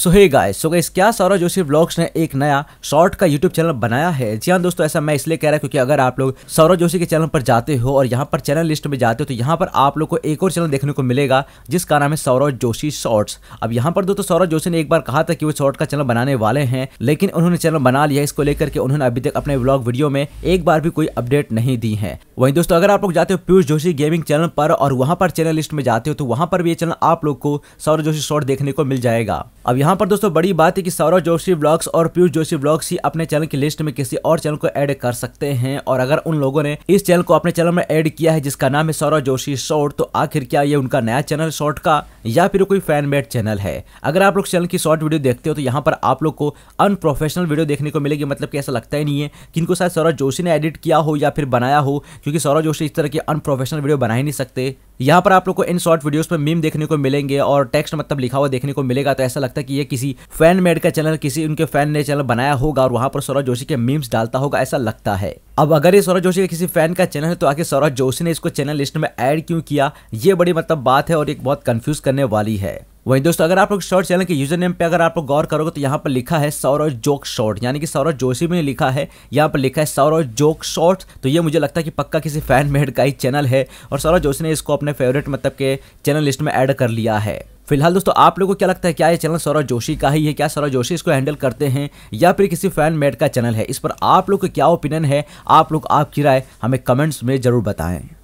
सो हे so guys क्या Saurav Joshi blogs ने एक नया शॉर्ट का यूट्यूब चैनल बनाया है जी हाँ दोस्तों ऐसा मैं इसलिए कह रहा हूँ क्योंकि अगर आप लोग सौरव जोशी के चैनल पर जाते हो और यहाँ पर चैनल लिस्ट में जाते हो तो यहाँ पर आप लोग को एक और चैनल देखने को मिलेगा जिसका नाम है सौरव जोशी शॉर्ट्स अब यहाँ पर दोस्तों सौरव जोशी ने एक बार कहा था कि वो शॉर्ट का चैनल बनाने वाले हैं लेकिन उन्होंने चैनल बना लिया इसको लेकर के उन्होंने अभी तक अपने ब्लॉग वीडियो में एक बार भी कोई अपडेट नहीं दी है वहीं दोस्तों अगर आप लोग जाते हो पीयूष जोशी गेमिंग चैनल पर और वहाँ पर चैनल लिस्ट में जाते हो तो वहाँ पर भी ये चैनल आप लोग को सौरव जोशी शॉर्ट देखने को मिल जाएगा अब यहाँ पर दोस्तों बड़ी बात है कि सौरव जोशी ब्लॉग्स और पीयूष जोशी ब्लॉग्स ही अपने चैनल की लिस्ट में किसी और चैनल को ऐड कर सकते हैं और अगर उन लोगों ने इस चैनल को अपने चैनल में ऐड किया है जिसका नाम है सौरव जोशी शॉर्ट तो आखिर क्या ये उनका नया चैनल शॉर्ट का या फिर कोई फैन मेड चैनल है अगर आप लोग चैनल की शॉर्ट वीडियो देखते हो तो यहाँ पर आप लोग को अनप्रोफेशनल वीडियो देखने को मिलेगी मतलब कि ऐसा लगता ही नहीं है कि इनको शायद सौरव जोशी ने एडिट किया हो या फिर बनाया हो क्योंकि सौरव जोशी इस तरह की अनप्रोफेशनल वीडियो बना ही नहीं सकते यहाँ पर आप लोग को इन शॉर्ट वीडियोस में मीम देखने को मिलेंगे और टेक्स्ट मतलब लिखा हुआ देखने को मिलेगा तो ऐसा लगता है कि ये किसी फैन मेड का चैनल किसी उनके फैन ने चैनल बनाया होगा और वहां पर सौरभ जोशी के मीम्स डालता होगा ऐसा लगता है अब अगर ये सौरभ जोशी के किसी फैन का चैनल है तो आखिर सौरभ जोशी ने इसको चैनल लिस्ट में एड क्यों किया ये बड़ी मतलब बात है और एक बहुत कंफ्यूज करने वाली है वहीं दोस्तों अगर आप लोग शॉर्ट चैनल के यूजर नेम पे अगर आप लोग गौर करोगे तो यहाँ पर लिखा है सौरव जोक शॉर्ट यानी कि सौरव जोशी में लिखा है यहाँ पर लिखा है सौरव जोक शॉर्ट तो ये मुझे लगता है कि पक्का किसी फैन मेड का ही चैनल है और सौरव जोशी ने इसको अपने फेवरेट मतलब के चैनल लिस्ट में ऐड कर लिया है फिलहाल दोस्तों आप लोगों को क्या लगता है क्या ये चैनल सौरव जोशी का ही है क्या सौरव जोशी इसको हैंडल करते हैं या फिर किसी फैन मेड का चैनल है इस पर आप लोग का क्या ओपिनियन है आप लोग आपकी राय हमें कमेंट्स में जरूर बताएं